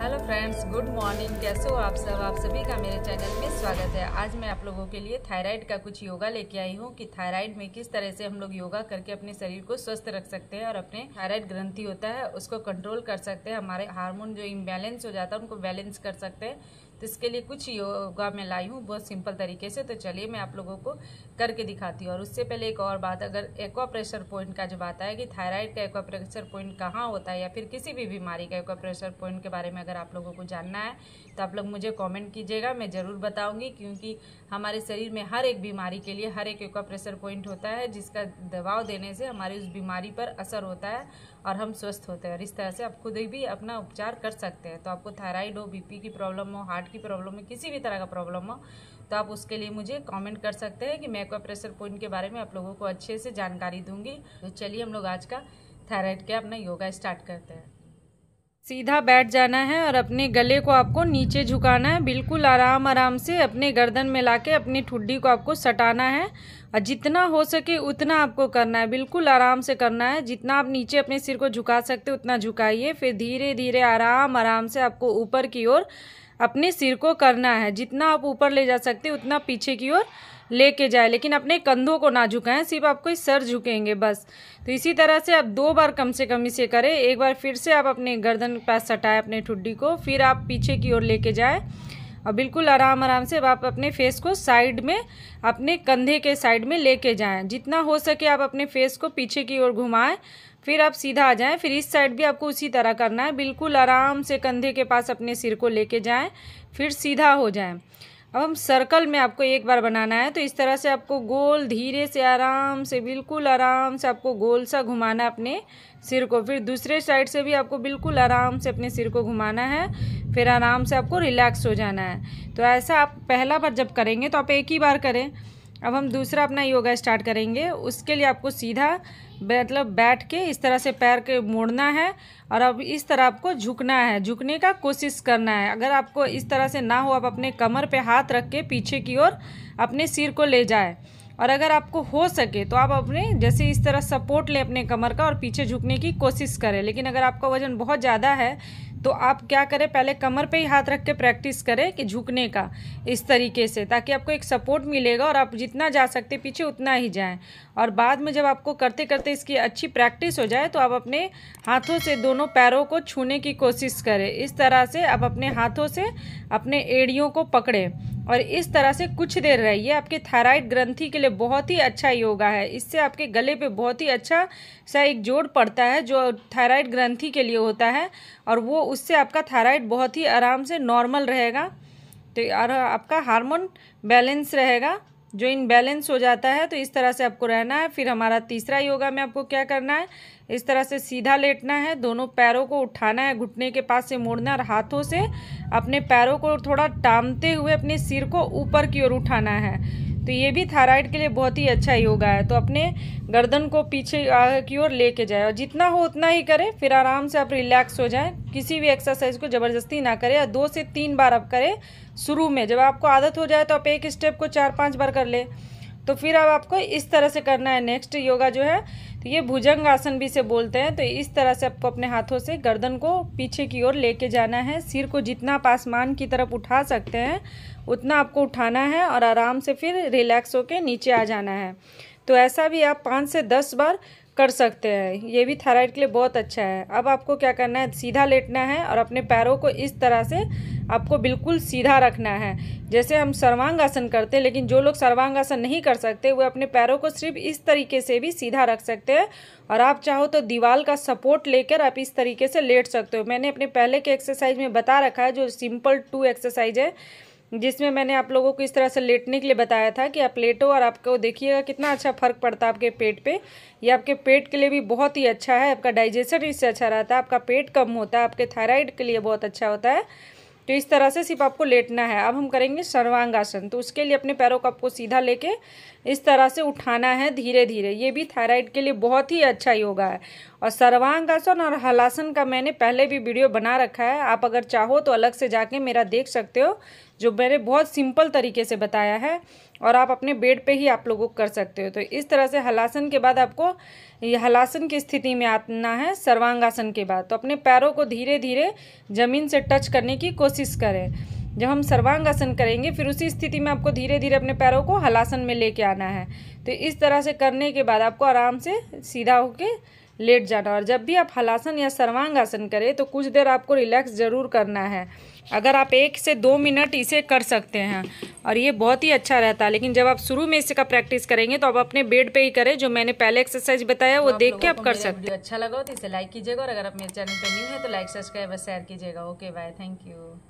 hello friends good morning कैसे हो आप सब आप सभी का मेरे चैनल में स्वागत है आज मैं आप लोगों के लिए थायराइड का कुछ योगा लेके आई हूँ कि थायराइड में किस तरह से हम लोग योगा करके अपने शरीर को स्वस्थ रख सकते हैं और अपने थायराइड ग्रंथि होता है उसको कंट्रोल कर सकते हैं हमारे हार्मोन जो इम्बैलेंस हो जाता है उनको बैलेंस कर सकते हैं तो इसके लिए कुछ योगा मैं लाई हूँ बहुत सिंपल तरीके से तो चलिए मैं आप लोगों को करके दिखाती हूँ और उससे पहले एक और बात अगर एक्वा प्रेशर पॉइंट का जो बात है कि थायराइड का एक्वा प्रेशर पॉइंट कहाँ होता है या फिर किसी भी बीमारी का एक्वा प्रेशर पॉइंट के बारे में अगर आप लोगों को जानना है तो आप लोग मुझे कॉमेंट कीजिएगा मैं ज़रूर बताऊँगी क्योंकि हमारे शरीर में हर एक बीमारी के लिए हर एक एक्वा प्रेशर पॉइंट होता है जिसका दबाव देने से हमारी उस बीमारी पर असर होता है और हम स्वस्थ होते हैं और इस तरह से आप खुद ही भी अपना उपचार कर सकते हैं तो आपको थायराइड हो बीपी की प्रॉब्लम हो हार्ट की प्रॉब्लम हो किसी भी तरह का प्रॉब्लम हो तो आप उसके लिए मुझे कमेंट कर सकते हैं कि मैं को प्रेशर पॉइंट के बारे में आप लोगों को अच्छे से जानकारी दूंगी तो चलिए हम लोग आज का थायराइड के अपना योगा स्टार्ट करते हैं सीधा बैठ जाना है और अपने गले को आपको नीचे झुकाना है बिल्कुल आराम आराम से अपने गर्दन में के अपनी ठुड्डी को आपको सटाना है और जितना हो सके उतना आपको करना है बिल्कुल आराम से करना है जितना आप नीचे अपने सिर को झुका सकते उतना झुकाइए फिर धीरे धीरे आराम आराम से आपको ऊपर की ओर अपने सिर को करना है जितना आप ऊपर ले जा सकते उतना पीछे की ओर लेके जाए लेकिन अपने कंधों को ना झुकाएं सिर्फ आपको सर झुकेंगे बस तो इसी तरह से आप दो बार कम से कम इसे करें एक बार फिर से आप अपने गर्दन के पास सटाएं अपने ठुड्डी को फिर आप पीछे की ओर लेके जाए और बिल्कुल आराम आराम से आप अपने फेस को साइड में अपने कंधे के साइड में लेके जाएं जितना हो सके आप अपने फेस को पीछे की ओर घुमाएं फिर आप सीधा आ जाएं फिर इस साइड भी आपको उसी तरह करना है बिल्कुल आराम से कंधे के पास अपने सिर को लेके जाएं फिर सीधा हो जाएं अब हम सर्कल में आपको एक बार बनाना है तो इस तरह से आपको गोल धीरे से आराम से बिल्कुल आराम से आपको गोल सा घुमाना अपने सिर को फिर दूसरे साइड से भी आपको बिल्कुल आराम से अपने सिर को घुमाना है फिर आराम से आपको रिलैक्स हो जाना है तो ऐसा आप पहला बार जब करेंगे तो आप एक ही बार करें अब हम दूसरा अपना योगा स्टार्ट करेंगे उसके लिए आपको सीधा मतलब बैठ के इस तरह से पैर के मोड़ना है और अब इस तरह आपको झुकना है झुकने का कोशिश करना है अगर आपको इस तरह से ना हो आप अपने कमर पे हाथ रख के पीछे की ओर अपने सिर को ले जाए और अगर आपको हो सके तो आप अपने जैसे इस तरह सपोर्ट लें अपने कमर का और पीछे झुकने की कोशिश करें लेकिन अगर आपका वज़न बहुत ज़्यादा है तो आप क्या करें पहले कमर पे ही हाथ रख के प्रैक्टिस करें कि झुकने का इस तरीके से ताकि आपको एक सपोर्ट मिलेगा और आप जितना जा सकते पीछे उतना ही जाएं और बाद में जब आपको करते करते इसकी अच्छी प्रैक्टिस हो जाए तो आप अपने हाथों से दोनों पैरों को छूने की कोशिश करें इस तरह से आप अपने हाथों से अपने एड़ियों को पकड़ें और इस तरह से कुछ देर रहिए आपके थायराइड ग्रंथि के लिए बहुत ही अच्छा योगा है इससे आपके गले पे बहुत ही अच्छा सा एक जोड़ पड़ता है जो थायराइड ग्रंथि के लिए होता है और वो उससे आपका थायराइड बहुत ही आराम से नॉर्मल रहेगा तो और आपका हार्मोन बैलेंस रहेगा जो इनबैलेंस हो जाता है तो इस तरह से आपको रहना है फिर हमारा तीसरा योगा में आपको क्या करना है इस तरह से सीधा लेटना है दोनों पैरों को उठाना है घुटने के पास से मोड़ना और हाथों से अपने पैरों को थोड़ा टामते हुए अपने सिर को ऊपर की ओर उठाना है तो ये भी थायराइड के लिए बहुत ही अच्छा योगा है तो अपने गर्दन को पीछे की ओर लेके जाए और जितना हो उतना ही करें फिर आराम से आप रिलैक्स हो जाएं किसी भी एक्सरसाइज को ज़बरदस्ती ना करें दो से तीन बार आप करें शुरू में जब आपको आदत हो जाए तो आप एक स्टेप को चार पाँच बार कर लें तो फिर अब आपको इस तरह से करना है नेक्स्ट योगा जो है तो ये भुजंग आसन भी से बोलते हैं तो इस तरह से आपको अपने हाथों से गर्दन को पीछे की ओर लेके जाना है सिर को जितना आप आसमान की तरफ उठा सकते हैं उतना आपको उठाना है और आराम से फिर रिलैक्स होकर नीचे आ जाना है तो ऐसा भी आप पाँच से दस बार कर सकते हैं ये भी थायराइड के लिए बहुत अच्छा है अब आपको क्या करना है सीधा लेटना है और अपने पैरों को इस तरह से आपको बिल्कुल सीधा रखना है जैसे हम सर्वांगासन करते हैं लेकिन जो लोग सर्वांगासन नहीं कर सकते वे अपने पैरों को सिर्फ इस तरीके से भी सीधा रख सकते हैं और आप चाहो तो दीवार का सपोर्ट लेकर आप इस तरीके से लेट सकते हो मैंने अपने पहले के एक्सरसाइज में बता रखा है जो सिंपल टू एक्सरसाइज है जिसमें मैंने आप लोगों को इस तरह से लेटने के लिए बताया था कि आप लेटो और आपको देखिएगा कितना अच्छा फर्क पड़ता है आपके पेट पे ये आपके पेट के लिए भी बहुत ही अच्छा है आपका डाइजेशन इससे अच्छा रहता है आपका पेट कम होता है आपके थायराइड के लिए बहुत अच्छा होता है तो इस तरह से सिर्फ आपको लेटना है अब हम करेंगे सर्वांगासन तो उसके लिए अपने पैरों को आपको सीधा लेके इस तरह से उठाना है धीरे धीरे ये भी थायराइड के लिए बहुत ही अच्छा योगा है और सर्वांगासन और हलासन का मैंने पहले भी वीडियो बना रखा है आप अगर चाहो तो अलग से जाके मेरा देख सकते हो जो मैंने बहुत सिंपल तरीके से बताया है और आप अपने बेड पे ही आप लोगों कर सकते हो तो इस तरह से हलासन के बाद आपको ये हलासन की स्थिति में आना है सर्वांगासन के बाद तो अपने पैरों को धीरे धीरे ज़मीन से टच करने की कोशिश करें जब हम सर्वांगासन करेंगे फिर उसी स्थिति में आपको धीरे धीरे अपने पैरों को हलासन में लेके आना है तो इस तरह से करने के बाद आपको आराम से सीधा होके लेट जाना और जब भी आप हलासन या सर्वांगासन करें तो कुछ देर आपको रिलैक्स ज़रूर करना है अगर आप एक से दो मिनट इसे कर सकते हैं और ये बहुत ही अच्छा रहता है लेकिन जब आप शुरू में इसका प्रैक्टिस करेंगे तो आप अपने बेड पे ही करें जो मैंने पहले एक्सरसाइज बताया वो तो देख के आप कर सकते हैं अच्छा लगा तो इसे लाइक कीजिएगा और अगर आप मेरे चैनल पर नहीं है तो लाइक सब्सक्राइब और शेयर कीजिएगा ओके बाय थैंक यू